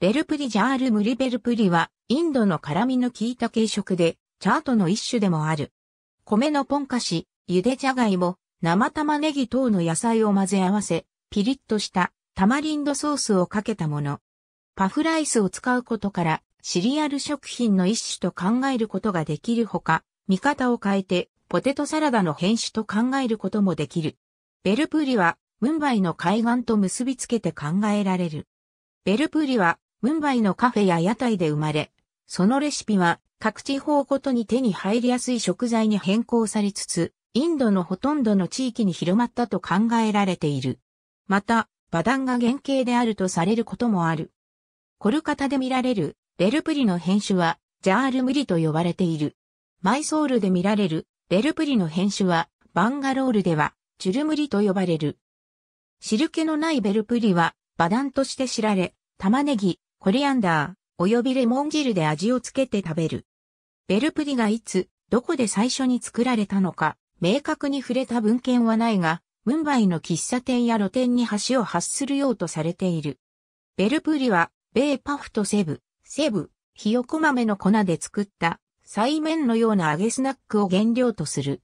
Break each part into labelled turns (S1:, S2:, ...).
S1: ベルプリジャールムリベルプリは、インドの辛味の効いた軽食で、チャートの一種でもある。米のポン菓子、茹でじゃがいも、生玉ねぎ等の野菜を混ぜ合わせ、ピリッとしたタマリンドソースをかけたもの。パフライスを使うことから、シリアル食品の一種と考えることができるほか、見方を変えて、ポテトサラダの変種と考えることもできる。ベルプリは、ムンバイの海岸と結びつけて考えられる。ベルプリは、ムンバイのカフェや屋台で生まれ、そのレシピは各地方ごとに手に入りやすい食材に変更されつつ、インドのほとんどの地域に広まったと考えられている。また、バダンが原型であるとされることもある。コルカタで見られるレルプリの変種はジャールムリと呼ばれている。マイソールで見られるレルプリの変種はバンガロールではチュルムリと呼ばれる。汁気のないベルプリはバダンとして知られ、玉ねぎ、コリアンダー、及びレモン汁で味をつけて食べる。ベルプリがいつ、どこで最初に作られたのか、明確に触れた文献はないが、ムンバイの喫茶店や露店に橋を発するようとされている。ベルプリは、米パフとセブ、セブ、ひよこ豆の粉で作った、サイ麺のような揚げスナックを原料とする。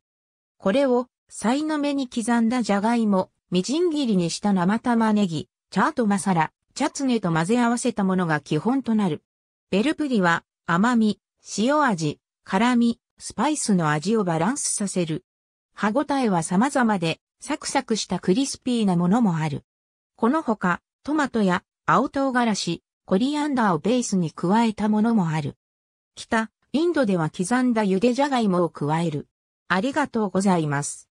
S1: これを、サイの目に刻んだじゃがいも、みじん切りにした生玉ねぎ、チャートマサラ、チャツネと混ぜ合わせたものが基本となる。ベルプリは甘み、塩味、辛み、スパイスの味をバランスさせる。歯ごたえは様々で、サクサクしたクリスピーなものもある。このほか、トマトや青唐辛子、コリアンダーをベースに加えたものもある。北、インドでは刻んだ茹でじゃがいもを加える。ありがとうございます。